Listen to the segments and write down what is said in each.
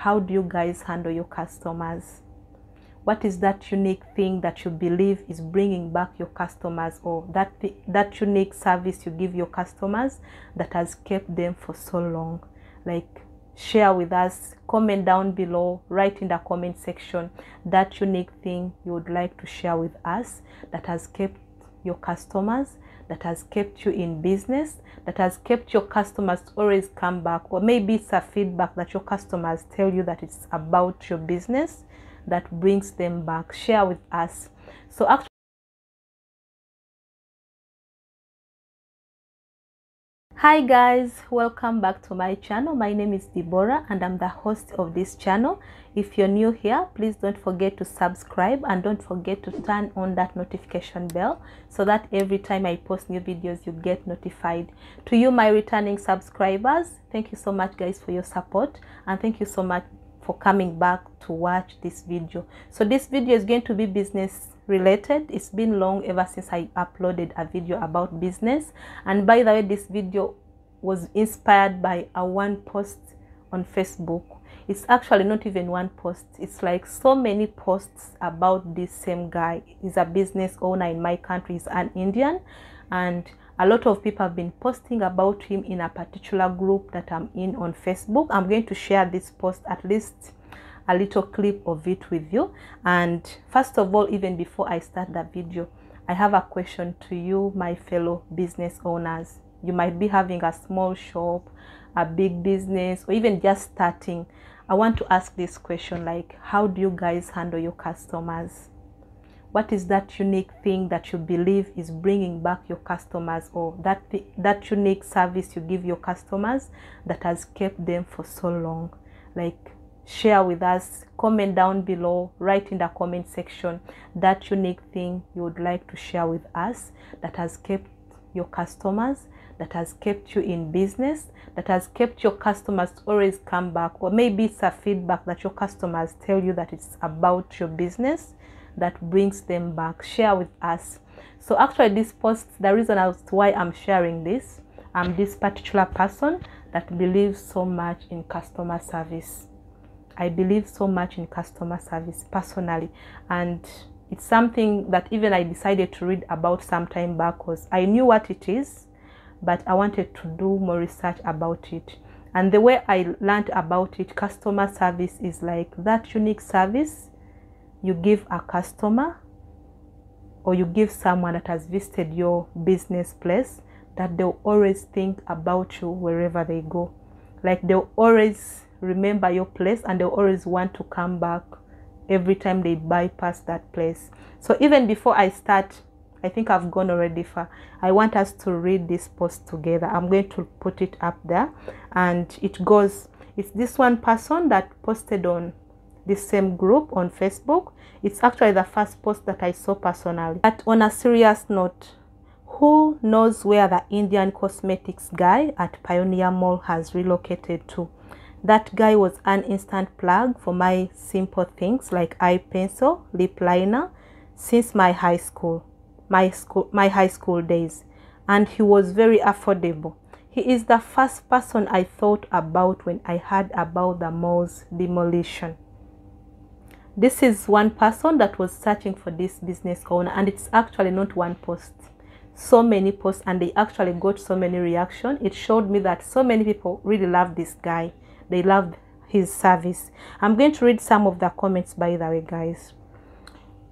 How do you guys handle your customers? What is that unique thing that you believe is bringing back your customers or that, that unique service you give your customers that has kept them for so long? Like, share with us, comment down below, write in the comment section that unique thing you would like to share with us that has kept your customers that has kept you in business, that has kept your customers always come back, or maybe it's a feedback that your customers tell you that it's about your business that brings them back. Share with us. So, actually, hi guys welcome back to my channel my name is deborah and i'm the host of this channel if you're new here please don't forget to subscribe and don't forget to turn on that notification bell so that every time i post new videos you get notified to you my returning subscribers thank you so much guys for your support and thank you so much for coming back to watch this video so this video is going to be business related it's been long ever since i uploaded a video about business and by the way this video was inspired by a one post on facebook it's actually not even one post it's like so many posts about this same guy he's a business owner in my country he's an indian and a lot of people have been posting about him in a particular group that i'm in on facebook i'm going to share this post at least a little clip of it with you and first of all even before i start that video i have a question to you my fellow business owners you might be having a small shop a big business or even just starting i want to ask this question like how do you guys handle your customers what is that unique thing that you believe is bringing back your customers or that that unique service you give your customers that has kept them for so long like share with us comment down below write in the comment section that unique thing you would like to share with us that has kept your customers that has kept you in business that has kept your customers always come back or maybe it's a feedback that your customers tell you that it's about your business that brings them back share with us so actually this post the reason as to why i'm sharing this i'm this particular person that believes so much in customer service I believe so much in customer service personally. And it's something that even I decided to read about some time back because I knew what it is, but I wanted to do more research about it. And the way I learned about it, customer service is like that unique service you give a customer or you give someone that has visited your business place that they'll always think about you wherever they go. Like they'll always remember your place and they always want to come back every time they bypass that place. So even before I start, I think I've gone already far. I want us to read this post together. I'm going to put it up there and it goes, it's this one person that posted on the same group on Facebook. It's actually the first post that I saw personally. But on a serious note, who knows where the Indian cosmetics guy at Pioneer Mall has relocated to? That guy was an instant plug for my simple things like eye pencil, lip liner since my high school, my school, my high school days. And he was very affordable. He is the first person I thought about when I heard about the mall's demolition. This is one person that was searching for this business owner and it's actually not one post so many posts and they actually got so many reaction it showed me that so many people really love this guy they loved his service. I'm going to read some of the comments by the way, guys.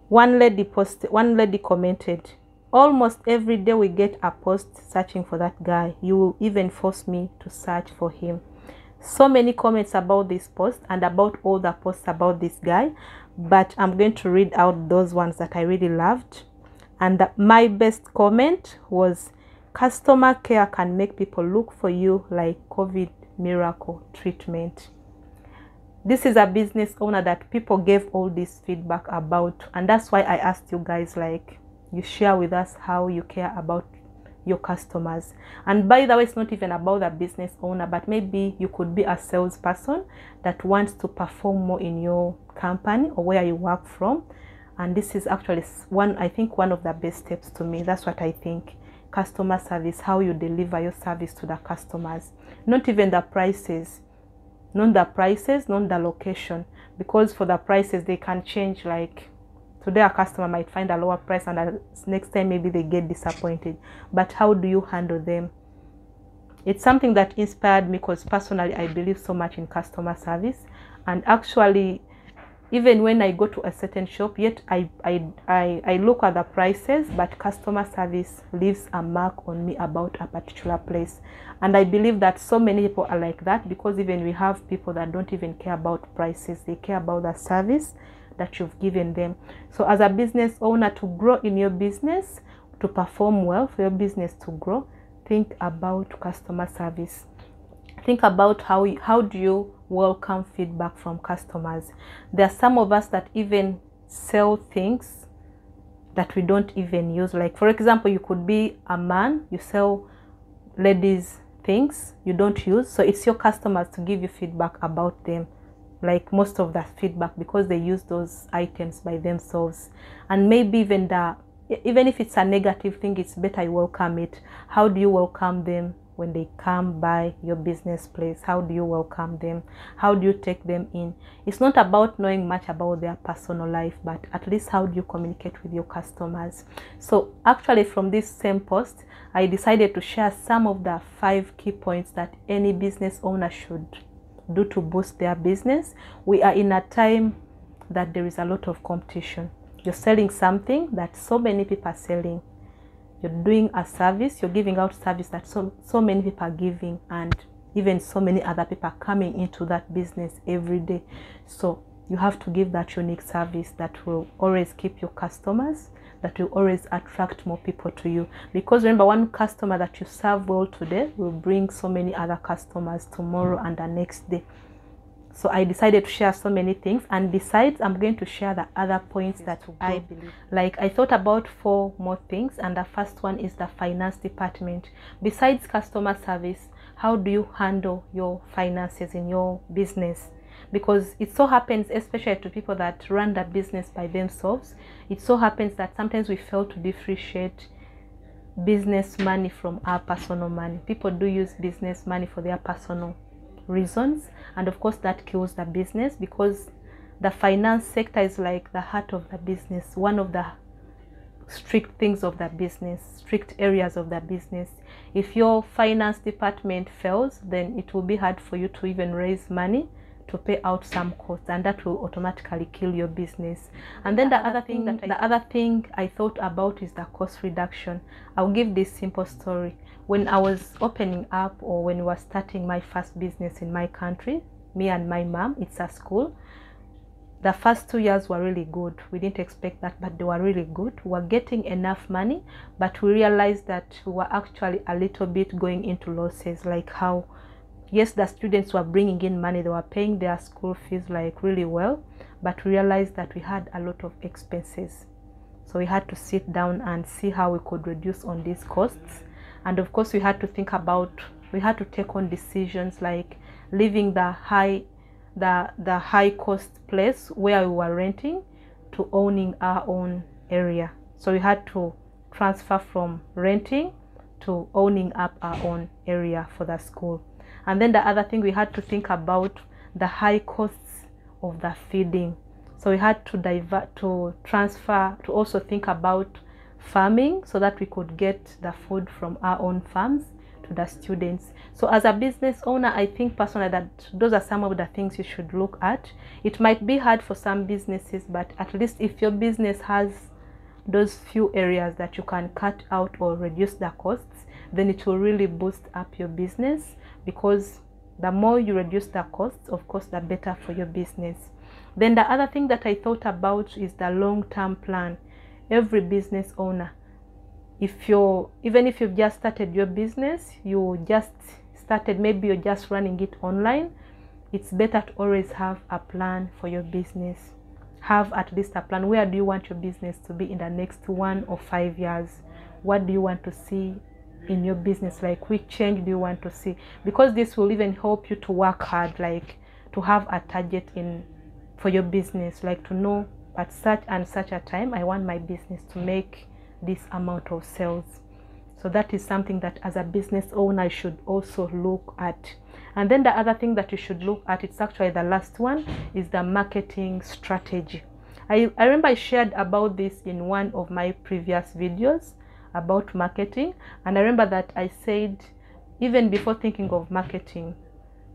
One lady posted, one lady commented, Almost every day we get a post searching for that guy. You will even force me to search for him. So many comments about this post and about all the posts about this guy. But I'm going to read out those ones that I really loved. And the, my best comment was, customer care can make people look for you like COVID miracle treatment. This is a business owner that people gave all this feedback about, and that's why I asked you guys like you share with us how you care about your customers. And by the way, it's not even about the business owner, but maybe you could be a salesperson that wants to perform more in your company or where you work from. And this is actually one, I think, one of the best steps to me. That's what I think customer service, how you deliver your service to the customers. Not even the prices, not the prices, not the location, because for the prices they can change. Like today, a customer might find a lower price, and next time maybe they get disappointed. But how do you handle them? It's something that inspired me because personally I believe so much in customer service, and actually even when I go to a certain shop, yet I, I, I, I, look at the prices, but customer service leaves a mark on me about a particular place. And I believe that so many people are like that because even we have people that don't even care about prices, they care about the service that you've given them. So, as a business owner, to grow in your business, to perform well for your business to grow, think about customer service. Think about how, how do you welcome feedback from customers. There are some of us that even sell things that we don't even use. Like, for example, you could be a man, you sell ladies' things you don't use. So it's your customers to give you feedback about them like most of that feedback because they use those items by themselves and maybe even the even if it's a negative thing it's better you welcome it how do you welcome them when they come by your business place how do you welcome them how do you take them in it's not about knowing much about their personal life but at least how do you communicate with your customers so actually from this same post i decided to share some of the five key points that any business owner should do to boost their business we are in a time that there is a lot of competition you're selling something that so many people are selling you're doing a service you're giving out service that so so many people are giving and even so many other people are coming into that business every day so you have to give that unique service that will always keep your customers that will always attract more people to you because remember one customer that you serve well today will bring so many other customers tomorrow and the next day so I decided to share so many things, and besides, I'm going to share the other points yes, that I believe. Like I thought about four more things, and the first one is the finance department. Besides customer service, how do you handle your finances in your business? because it so happens especially to people that run the business by themselves it so happens that sometimes we fail to differentiate business money from our personal money people do use business money for their personal reasons and of course that kills the business because the finance sector is like the heart of the business one of the strict things of the business strict areas of the business if your finance department fails then it will be hard for you to even raise money to pay out some costs and that will automatically kill your business and then the, the other thing, thing that I, the other thing i thought about is the cost reduction i'll give this simple story when i was opening up or when we were starting my first business in my country me and my mom it's a school the first two years were really good we didn't expect that but they were really good we were getting enough money but we realized that we were actually a little bit going into losses like how yes the students were bringing in money they were paying their school fees like really well but realized that we had a lot of expenses so we had to sit down and see how we could reduce on these costs and of course we had to think about we had to take on decisions like leaving the high the the high cost place where we were renting to owning our own area so we had to transfer from renting to owning up our own area for the school and then the other thing we had to think about the high costs of the feeding. So we had to divert to transfer to also think about farming so that we could get the food from our own farms to the students. So as a business owner, I think personally that those are some of the things you should look at. It might be hard for some businesses, but at least if your business has those few areas that you can cut out or reduce the costs, then it will really boost up your business because the more you reduce the costs, of course, the better for your business. Then the other thing that I thought about is the long-term plan. Every business owner, if you're even if you've just started your business, you just started, maybe you're just running it online, it's better to always have a plan for your business. Have at least a plan. Where do you want your business to be in the next one or five years? What do you want to see in your business like which change do you want to see because this will even help you to work hard like to have a target in for your business like to know at such and such a time i want my business to make this amount of sales so that is something that as a business owner I should also look at. And then the other thing that you should look at, it's actually the last one, is the marketing strategy. I, I remember I shared about this in one of my previous videos about marketing. And I remember that I said, even before thinking of marketing,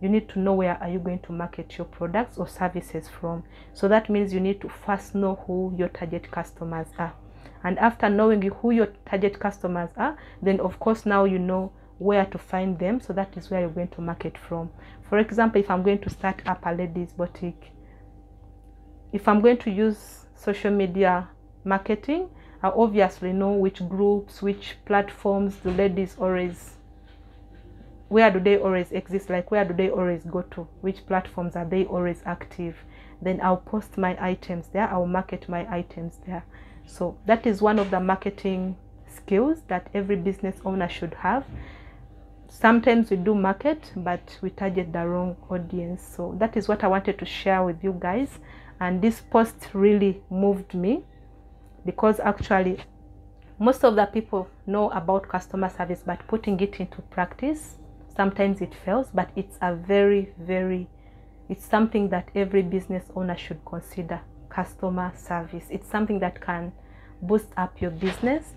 you need to know where are you going to market your products or services from. So that means you need to first know who your target customers are. And after knowing who your target customers are, then of course now you know where to find them. So that is where you're going to market from. For example, if I'm going to start up a ladies boutique, if I'm going to use social media marketing, I obviously know which groups, which platforms the ladies always, where do they always exist? Like where do they always go to? Which platforms are they always active? Then I'll post my items there. I'll market my items there. So that is one of the marketing skills that every business owner should have. Sometimes we do market, but we target the wrong audience. So that is what I wanted to share with you guys. And this post really moved me because actually most of the people know about customer service but putting it into practice sometimes it fails but it's a very very it's something that every business owner should consider customer service it's something that can boost up your business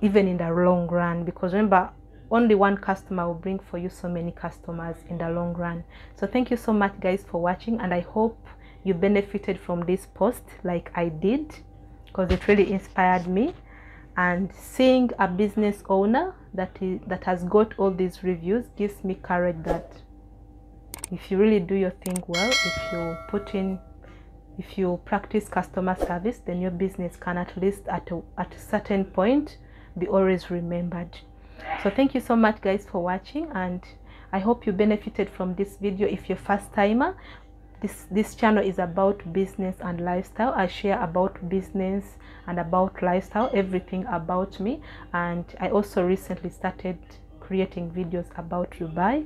even in the long run because remember only one customer will bring for you so many customers in the long run so thank you so much guys for watching and i hope you benefited from this post like i did because it really inspired me and seeing a business owner that is that has got all these reviews gives me courage that if you really do your thing well if you put in if you practice customer service then your business can at least at a, at a certain point be always remembered so thank you so much guys for watching and i hope you benefited from this video if you're first timer this this channel is about business and lifestyle i share about business and about lifestyle everything about me and i also recently started creating videos about dubai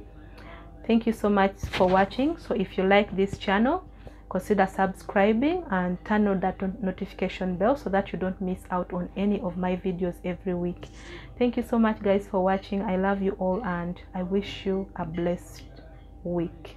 thank you so much for watching so if you like this channel consider subscribing and turn on that notification bell so that you don't miss out on any of my videos every week thank you so much guys for watching i love you all and i wish you a blessed week